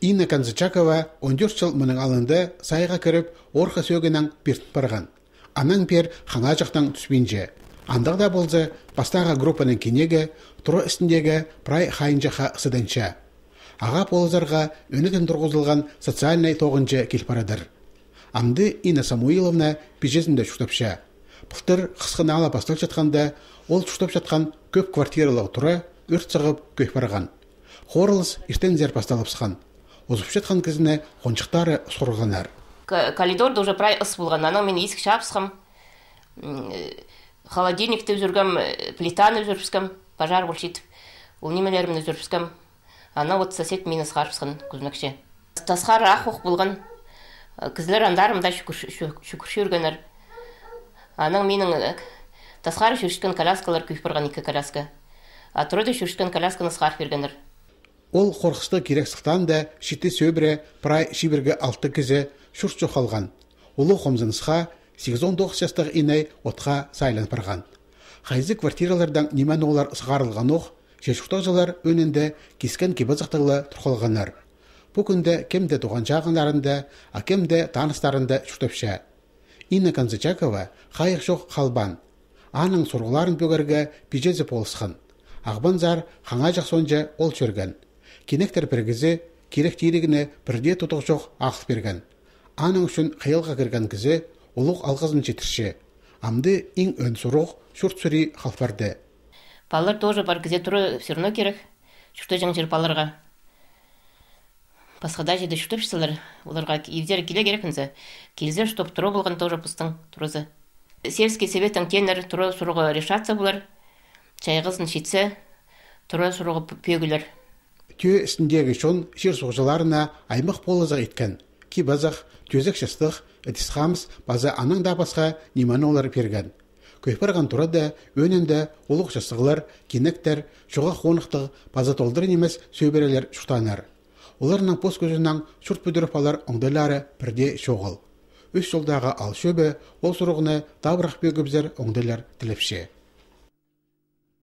Инна Канзачакова он жыл мұның алынды сайға кіріп, орқы сөгінен пирт барған. Анан пер хана жақтан түспенже. Андағда болзы бастаға группаның кенегі, тұры үстіндегі прай хайын жақа ысыданша. Аға полызарға өнетін тұрғызылған социальный тоғынжы келпарадыр. Анды Инна Самуиловна пижесінде шұтапша. Пылтыр қысқына ала жатқанда, ол шұтап жатқан көп квартиралы тұры өрт сығып көп барған. Хорылыс ертен зер узупчет хангызны хончықтары сұрғанар. Коридорда уже прай ыс болған, анау мен есік шапсығым, э, холодильник деп э, плитаны жүрпіскім, пожар болшит, ол жүріп жүрпіскім, ана вот сосед мені сығарпысқын күзнікше. Тасқар ақуқ болған, э, кізілер андарымда шүкірші үргенер. Аның менің тасқар жүрішкен коляскалар күйіп барған екі коляска. а Атрода жүрішкен колясканы сығарып бергендер. Ол қорқышты керексықтан да шетте сөбірі прай шиберге алты кізі шұрт жоқалған. Улы қомзынысқа 8-19 жастағы инай отқа сайлын барған. Хайзы квартиралардан немән олар сығарылған оқ, шешуқтақ жылар өнінде кескен кебазықтығылы тұрқалғанар. Бұл күнде кемде туған жағынларында, акемде таныстарында шүртіпші. Инна Канзычакова хайық жоқ қалбан. Аның сұрғыларын бөгерге пижезіп олысқын. зар хаңа жақсонжа ол жүрген кенектер піргізе керек тирігіне бірде тұтық жоқ ақыл берген аның үшін қиялға кірген кізе ұлық алғызын жетірше амды иң өн сұруқ шүрт сүри халфарды балалар тоже бар кізе тұры все равно керек жаң жер балаларға басқада жерде жүктеп шысылар оларға евдер келе керек керекінзі келзе чтоб тұру болған тоже пыстың тұрызы сельский советтің тенер тұры сұрғы решаться бұлар чайғызын шетсе тұры сұрғы пөгілер түйе үстіндегі шон шер соғжыларына аймақ болызық еткен ки базақ төзік шыстық қамыз база аның да басқа неманы олар берген көйпарған тұрады өнінді олық жастығылар кенектер жоға қонықтық база толдыр немес сөйберелер шұқтанар Оларының пос көзінің шұрт бүдіріп алар оңдайлары бірде шоғыл үш жолдағы ал шөбі ол сұрығыны бөгіпзер оңдайлар тілепше